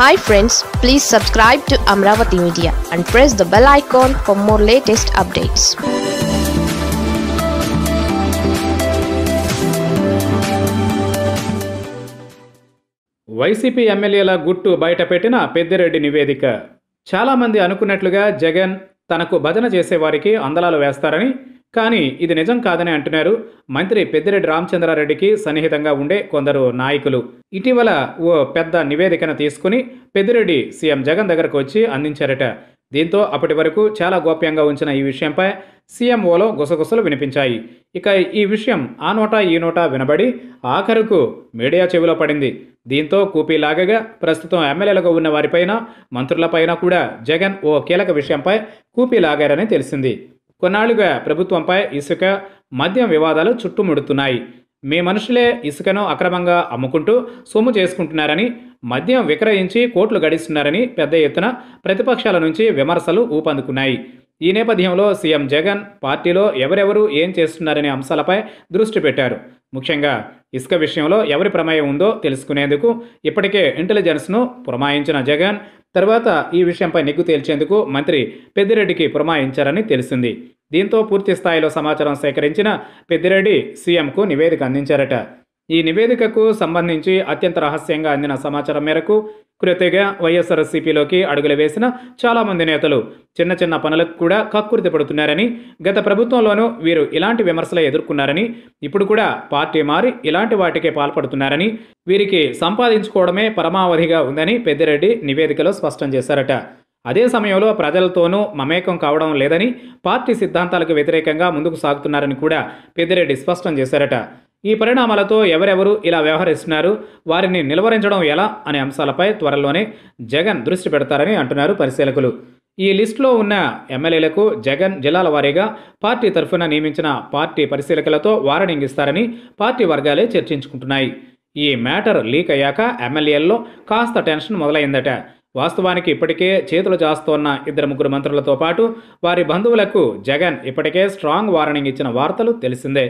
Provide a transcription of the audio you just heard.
hi friends please subscribe to Amaravati media and press the bell icon for more latest updates YCP ఎమ్మెల్యేల గుట్టు బయటపెట్టిన పెద్దిరెడ్డి నివేదిక చాలామంది అనుకున్నట్లుగా జగన్ తనకు భజన చేసేవారికి అందలాలు వేస్తారని కానీ ఇది నిజం కాదని అంటున్నారు మంత్రి పెద్దిరెడ్డి రామచంద్రారెడ్డికి సన్నిహితంగా ఉండే కొందరు నాయకులు ఇటీవల ఓ పెద్ద నివేదికను తీసుకుని పెద్దిరెడ్డి సీఎం జగన్ దగ్గరకు వచ్చి అందించారట దీంతో అప్పటి వరకు చాలా గోప్యంగా ఉంచిన ఈ విషయంపై సీఎంఓలో గుసగుసలు వినిపించాయి ఇక ఈ విషయం ఆ నోటా ఈ నోటా వినబడి ఆఖరుకు మీడియా చెవిలో పడింది దీంతో కూపీలాగగా ప్రస్తుతం ఎమ్మెల్యేలుగా ఉన్న వారిపైన మంత్రులపైన కూడా జగన్ ఓ కీలక విషయంపై కూపీలాగారని తెలిసింది కొన్నాళ్లుగా ప్రభుత్వంపై ఇసుక మద్యం వివాదాలు చుట్టుముడుతున్నాయి మీ మనుషులే ఇసుకను అక్రమంగా అమ్ముకుంటూ సొమ్ము చేసుకుంటున్నారని మద్యం విక్రయించి కోట్లు గడిస్తున్నారని పెద్ద ఎత్తున ప్రతిపక్షాల నుంచి విమర్శలు ఊపందుకున్నాయి ఈ నేపథ్యంలో సీఎం జగన్ పార్టీలో ఎవరెవరు ఏం చేస్తున్నారనే అంశాలపై దృష్టి పెట్టారు ముఖ్యంగా ఇసుక విషయంలో ఎవరి ప్రమేయం ఉందో తెలుసుకునేందుకు ఇప్పటికే ఇంటెలిజెన్స్ను పురమాయించిన జగన్ తర్వాత ఈ విషయంపై నిగ్గు తేల్చేందుకు మంత్రి పెద్దిరెడ్డికి పురమాయించారని తెలిసింది దీంతో పూర్తి స్థాయిలో సమాచారం సేకరించిన పెద్దిరెడ్డి సీఎంకు నివేదిక అందించారట ఈ నివేదికకు సంబంధించి అత్యంత రహస్యంగా అందిన సమాచారం మేరకు కృతిగా వైఎస్ఆర్సీపీలోకి అడుగులు వేసిన చాలామంది నేతలు చిన్న చిన్న పనులకు కూడా కక్కుర్తి పడుతున్నారని గత ప్రభుత్వంలోనూ వీరు ఇలాంటి విమర్శలు ఎదుర్కొన్నారని ఇప్పుడు కూడా పార్టీ మారి ఇలాంటి వాటికే పాల్పడుతున్నారని వీరికి సంపాదించుకోవడమే పరమావధిగా ఉందని పెద్దిరెడ్డి నివేదికలో స్పష్టం చేశారట అదే సమయంలో ప్రజలతోనూ మమేకం కావడం లేదని పార్టీ సిద్ధాంతాలకు వ్యతిరేకంగా ముందుకు సాగుతున్నారని కూడా పెద్దిరెడ్డి స్పష్టం చేశారట ఈ పరిణామాలతో ఎవరెవరు ఇలా వ్యవహరిస్తున్నారు వారిని నిలువరించడం ఎలా అనే అంశాలపై త్వరలోనే జగన్ దృష్టి పెడతారని అంటున్నారు పరిశీలకులు ఈ లిస్టులో ఉన్న ఎమ్మెల్యేలకు జగన్ జిల్లాల వారీగా పార్టీ తరఫున నియమించిన పార్టీ పరిశీలకులతో వార్నింగ్ ఇస్తారని పార్టీ వర్గాలే చర్చించుకుంటున్నాయి ఈ మ్యాటర్ లీక్ అయ్యాక ఎమ్మెల్యేల్లో కాస్త టెన్షన్ మొదలైందట వాస్తవానికి ఇప్పటికే చేతులు చాస్తోన్న ఇద్దరు ముగ్గురు మంత్రులతో పాటు వారి బంధువులకు జగన్ ఇప్పటికే స్ట్రాంగ్ వార్నింగ్ ఇచ్చిన వార్తలు తెలిసిందే